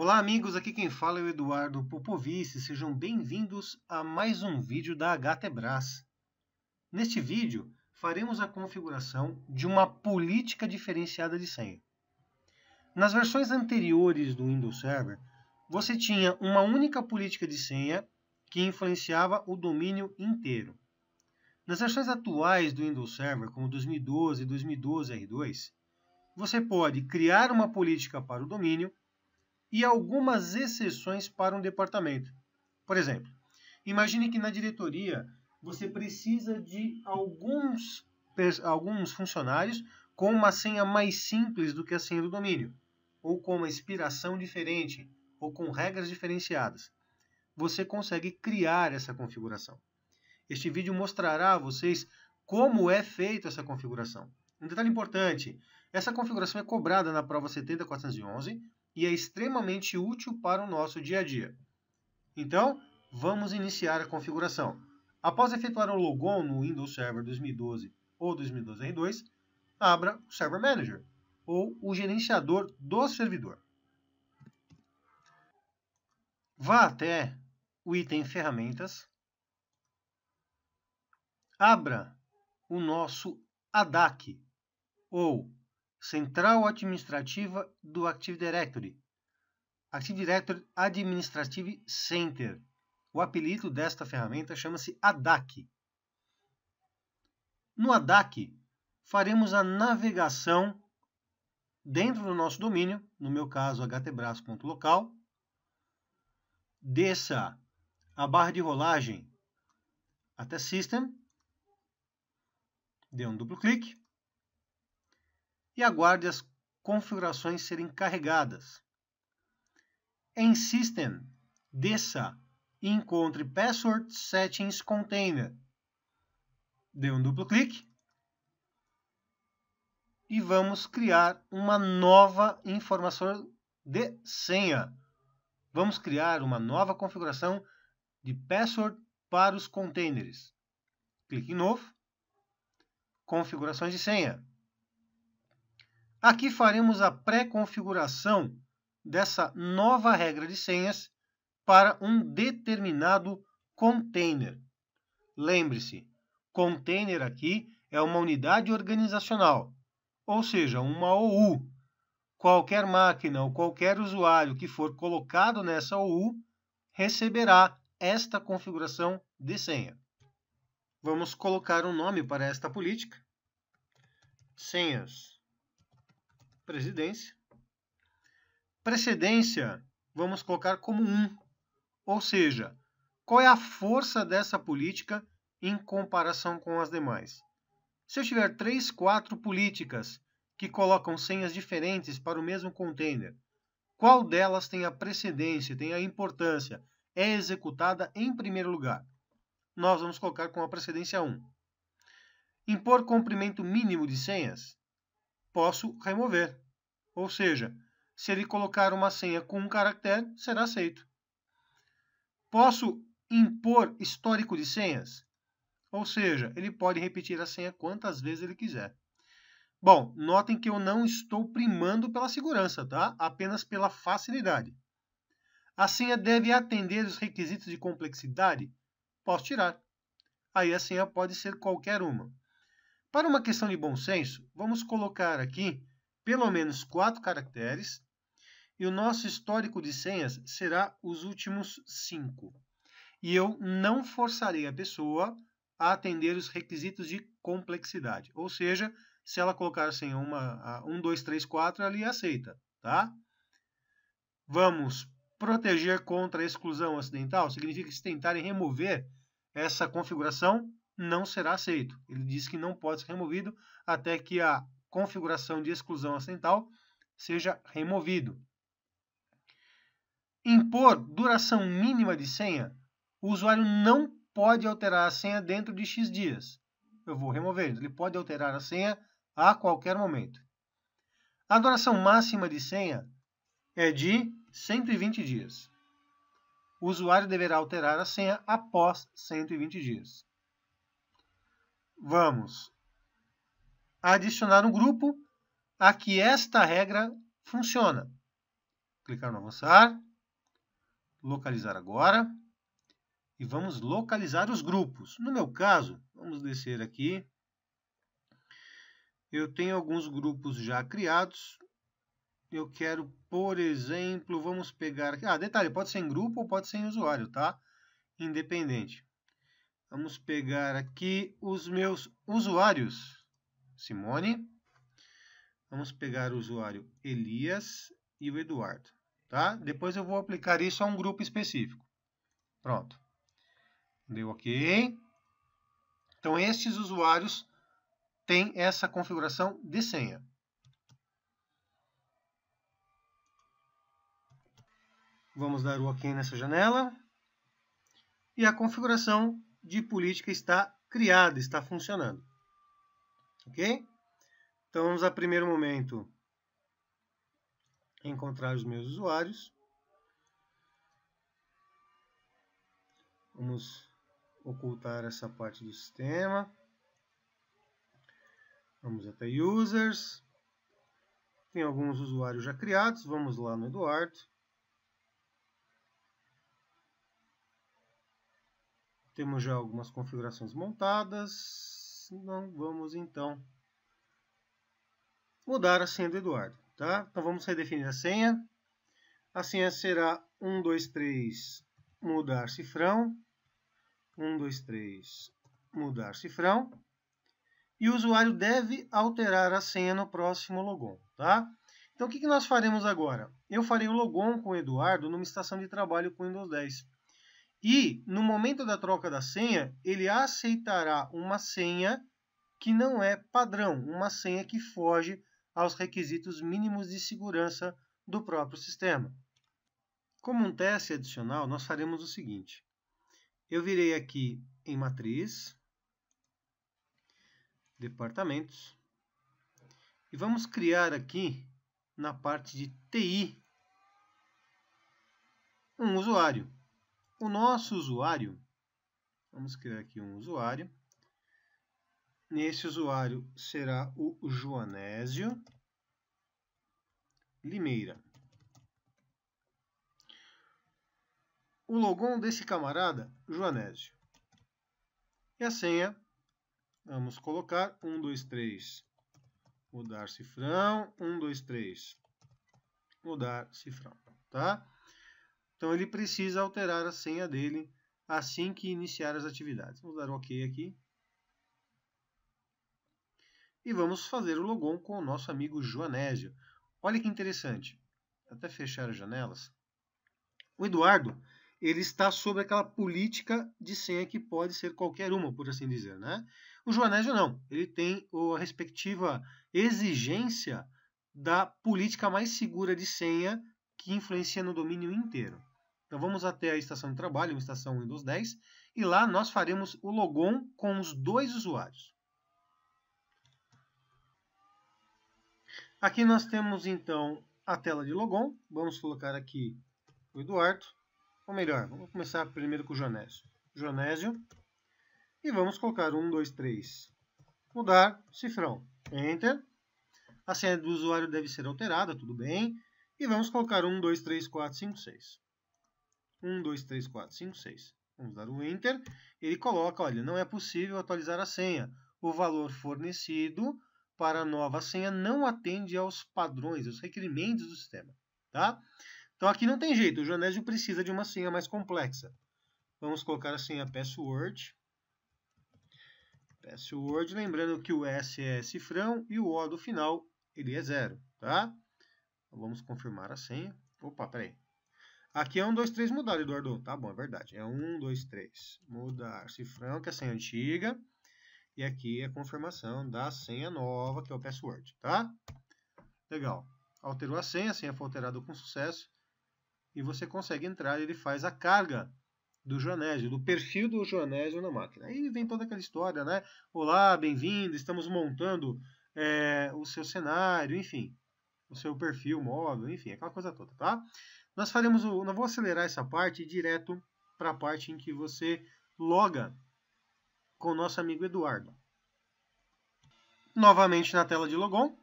Olá, amigos. Aqui quem fala é o Eduardo Popovici. Sejam bem-vindos a mais um vídeo da HTBras. Neste vídeo, faremos a configuração de uma política diferenciada de senha. Nas versões anteriores do Windows Server, você tinha uma única política de senha que influenciava o domínio inteiro. Nas versões atuais do Windows Server, como 2012 e 2012 R2, você pode criar uma política para o domínio e algumas exceções para um departamento. Por exemplo, imagine que na diretoria você precisa de alguns, alguns funcionários com uma senha mais simples do que a senha do domínio, ou com uma inspiração diferente, ou com regras diferenciadas. Você consegue criar essa configuração. Este vídeo mostrará a vocês como é feita essa configuração. Um detalhe importante, essa configuração é cobrada na prova 70411 e é extremamente útil para o nosso dia a dia. Então, vamos iniciar a configuração. Após efetuar o logon no Windows Server 2012 ou 2012 R2, abra o Server Manager ou o gerenciador do servidor. Vá até o item Ferramentas, abra o nosso ADAC ou central administrativa do Active Directory, Active Directory Administrative Center. O apelido desta ferramenta chama-se ADAC. No ADAC, faremos a navegação dentro do nosso domínio, no meu caso, htbras.local. Desça a barra de rolagem até System. Dê um duplo clique e aguarde as configurações serem carregadas. Em System, desça e encontre Password Settings Container. Dê um duplo clique e vamos criar uma nova informação de senha. Vamos criar uma nova configuração de password para os containers. Clique em Novo, Configurações de senha. Aqui faremos a pré-configuração dessa nova regra de senhas para um determinado container. Lembre-se, container aqui é uma unidade organizacional, ou seja, uma OU. Qualquer máquina ou qualquer usuário que for colocado nessa OU receberá esta configuração de senha. Vamos colocar um nome para esta política. Senhas presidência. Precedência, vamos colocar como um, ou seja, qual é a força dessa política em comparação com as demais. Se eu tiver três, quatro políticas que colocam senhas diferentes para o mesmo container, qual delas tem a precedência, tem a importância, é executada em primeiro lugar? Nós vamos colocar com a precedência 1. Impor comprimento mínimo de senhas? posso remover. Ou seja, se ele colocar uma senha com um caractere, será aceito. Posso impor histórico de senhas? Ou seja, ele pode repetir a senha quantas vezes ele quiser. Bom, notem que eu não estou primando pela segurança, tá? Apenas pela facilidade. A senha deve atender os requisitos de complexidade? Posso tirar. Aí a senha pode ser qualquer uma. Para uma questão de bom senso, vamos colocar aqui pelo menos quatro caracteres e o nosso histórico de senhas será os últimos cinco. E eu não forçarei a pessoa a atender os requisitos de complexidade. Ou seja, se ela colocar a senha uma, a 1, 2, 3, 4, ela aceita. Tá? Vamos proteger contra a exclusão acidental significa que se tentarem remover essa configuração, não será aceito. Ele diz que não pode ser removido até que a configuração de exclusão acidental seja removido. Impor duração mínima de senha, o usuário não pode alterar a senha dentro de X dias. Eu vou remover, ele pode alterar a senha a qualquer momento. A duração máxima de senha é de 120 dias. O usuário deverá alterar a senha após 120 dias vamos adicionar um grupo a que esta regra funciona. Clicar no avançar, localizar agora e vamos localizar os grupos. No meu caso, vamos descer aqui. Eu tenho alguns grupos já criados. Eu quero, por exemplo, vamos pegar... Ah, detalhe, pode ser em grupo ou pode ser em usuário, tá? Independente. Vamos pegar aqui os meus usuários. Simone. Vamos pegar o usuário Elias e o Eduardo. Tá? Depois eu vou aplicar isso a um grupo específico. Pronto. Deu OK. Então, estes usuários têm essa configuração de senha. Vamos dar o OK nessa janela. E a configuração de política está criada, está funcionando. Ok? Então vamos a primeiro momento encontrar os meus usuários. Vamos ocultar essa parte do sistema. Vamos até users. Tem alguns usuários já criados. Vamos lá no Eduardo. Temos já algumas configurações montadas. Não vamos então mudar a senha do Eduardo. Tá? Então vamos redefinir a senha. A senha será 123 mudar cifrão. 123 mudar cifrão. E o usuário deve alterar a senha no próximo logon. Tá? Então o que nós faremos agora? Eu farei o logon com o Eduardo numa estação de trabalho com o Windows 10. E, no momento da troca da senha, ele aceitará uma senha que não é padrão, uma senha que foge aos requisitos mínimos de segurança do próprio sistema. Como um teste adicional, nós faremos o seguinte. Eu virei aqui em matriz, departamentos, e vamos criar aqui, na parte de TI, um usuário. O nosso usuário, vamos criar aqui um usuário. Nesse usuário será o Joanésio Limeira. O logon desse camarada, Joanésio. E a senha, vamos colocar 1, 2, 3, mudar cifrão, 1, 2, 3, mudar cifrão, tá? Então ele precisa alterar a senha dele assim que iniciar as atividades. Vamos dar OK aqui. E vamos fazer o logon com o nosso amigo Joanésio. Olha que interessante. Até fechar as janelas. O Eduardo, ele está sobre aquela política de senha que pode ser qualquer uma, por assim dizer, né? O Joanésio não. Ele tem a respectiva exigência da política mais segura de senha que influencia no domínio inteiro. Então vamos até a estação de trabalho, uma estação Windows 10, e lá nós faremos o logon com os dois usuários. Aqui nós temos então a tela de logon. Vamos colocar aqui o Eduardo. Ou melhor, vamos começar primeiro com o Jonésio. Jonésio. E vamos colocar 1, 2, 3. Mudar, cifrão. Enter. A senha do usuário deve ser alterada, tudo bem. E vamos colocar 1, 2, 3, 4, 5, 6. 1, 2, 3, 4, 5, 6. Vamos dar o Enter. Ele coloca, olha, não é possível atualizar a senha. O valor fornecido para a nova senha não atende aos padrões, aos requerimentos do sistema. Tá? Então aqui não tem jeito, o Joanésio precisa de uma senha mais complexa. Vamos colocar a senha password. Password, lembrando que o S é cifrão e o O do final ele é zero. Tá? Então, vamos confirmar a senha. Opa, peraí. Aqui é 1, 2, 3 mudar, Eduardo. Tá bom, é verdade. É 1, 2, 3. Mudar cifrão, que é a senha antiga. E aqui é a confirmação da senha nova, que é o password, tá? Legal. Alterou a senha, a senha foi alterada com sucesso. E você consegue entrar ele faz a carga do Joanésio, do perfil do Joanésio na máquina. Aí vem toda aquela história, né? Olá, bem-vindo, estamos montando é, o seu cenário, enfim, o seu perfil móvel, enfim, aquela coisa toda, tá? Nós faremos o. Não vou acelerar essa parte direto para a parte em que você loga com o nosso amigo Eduardo. Novamente na tela de logon,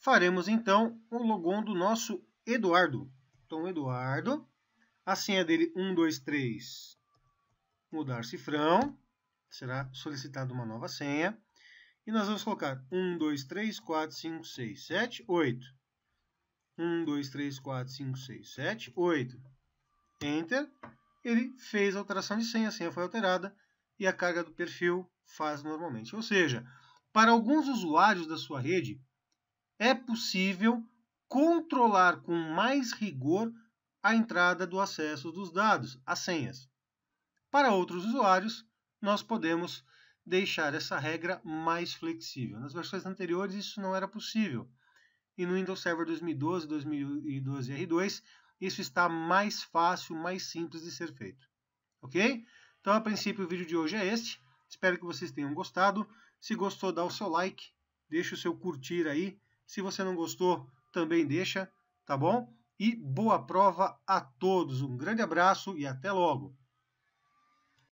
faremos então o logon do nosso Eduardo. Então, Eduardo, a senha dele 123, mudar cifrão, será solicitada uma nova senha. E nós vamos colocar 1, 2, 3, 4, 5, 6, 7, 8. 1, 2, 3, 4, 5, 6, 7, 8. Enter. Ele fez a alteração de senha, a senha foi alterada e a carga do perfil faz normalmente. Ou seja, para alguns usuários da sua rede, é possível controlar com mais rigor a entrada do acesso dos dados, as senhas. Para outros usuários, nós podemos deixar essa regra mais flexível. Nas versões anteriores, isso não era possível e no Windows Server 2012, 2012 R2, isso está mais fácil, mais simples de ser feito. Ok? Então, a princípio, o vídeo de hoje é este. Espero que vocês tenham gostado. Se gostou, dá o seu like, deixa o seu curtir aí. Se você não gostou, também deixa, tá bom? E boa prova a todos. Um grande abraço e até logo!